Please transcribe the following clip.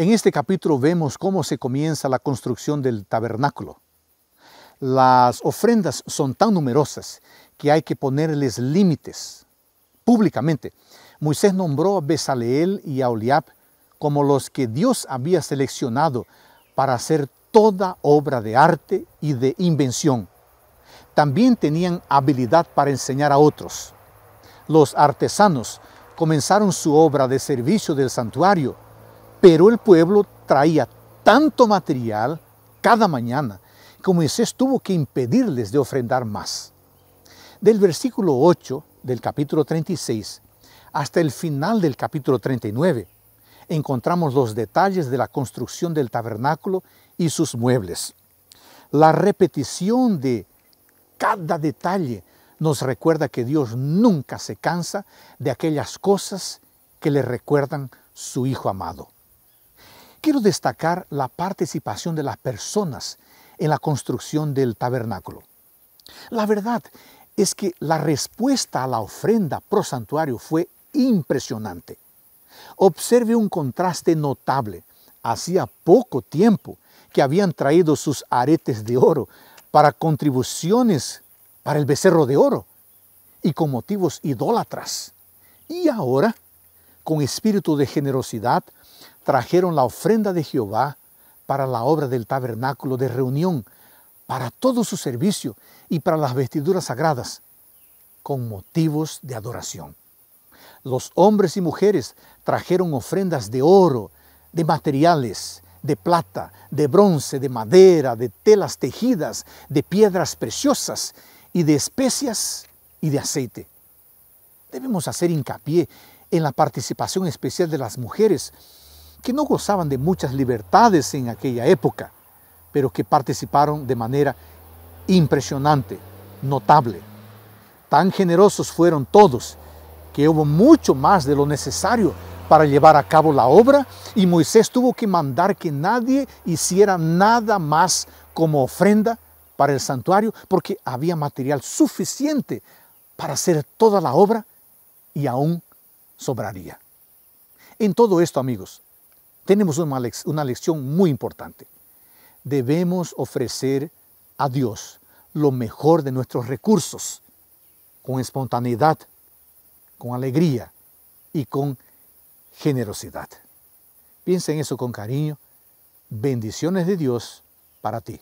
En este capítulo vemos cómo se comienza la construcción del tabernáculo. Las ofrendas son tan numerosas que hay que ponerles límites públicamente. Moisés nombró a Besaleel y a Oliab como los que Dios había seleccionado para hacer toda obra de arte y de invención. También tenían habilidad para enseñar a otros. Los artesanos comenzaron su obra de servicio del santuario pero el pueblo traía tanto material cada mañana como Moisés tuvo que impedirles de ofrendar más. Del versículo 8 del capítulo 36 hasta el final del capítulo 39 encontramos los detalles de la construcción del tabernáculo y sus muebles. La repetición de cada detalle nos recuerda que Dios nunca se cansa de aquellas cosas que le recuerdan su Hijo amado quiero destacar la participación de las personas en la construcción del tabernáculo. La verdad es que la respuesta a la ofrenda pro santuario fue impresionante. Observe un contraste notable. Hacía poco tiempo que habían traído sus aretes de oro para contribuciones para el becerro de oro y con motivos idólatras. Y ahora, con espíritu de generosidad, trajeron la ofrenda de Jehová para la obra del tabernáculo de reunión, para todo su servicio y para las vestiduras sagradas, con motivos de adoración. Los hombres y mujeres trajeron ofrendas de oro, de materiales, de plata, de bronce, de madera, de telas tejidas, de piedras preciosas y de especias y de aceite. Debemos hacer hincapié en la participación especial de las mujeres que no gozaban de muchas libertades en aquella época, pero que participaron de manera impresionante, notable. Tan generosos fueron todos que hubo mucho más de lo necesario para llevar a cabo la obra y Moisés tuvo que mandar que nadie hiciera nada más como ofrenda para el santuario porque había material suficiente para hacer toda la obra y aún sobraría. En todo esto, amigos, tenemos una, lección muy importante. Debemos ofrecer a Dios lo mejor de nuestros recursos, con espontaneidad, con alegría y con generosidad. Piensa en eso con cariño. Bendiciones de Dios para ti.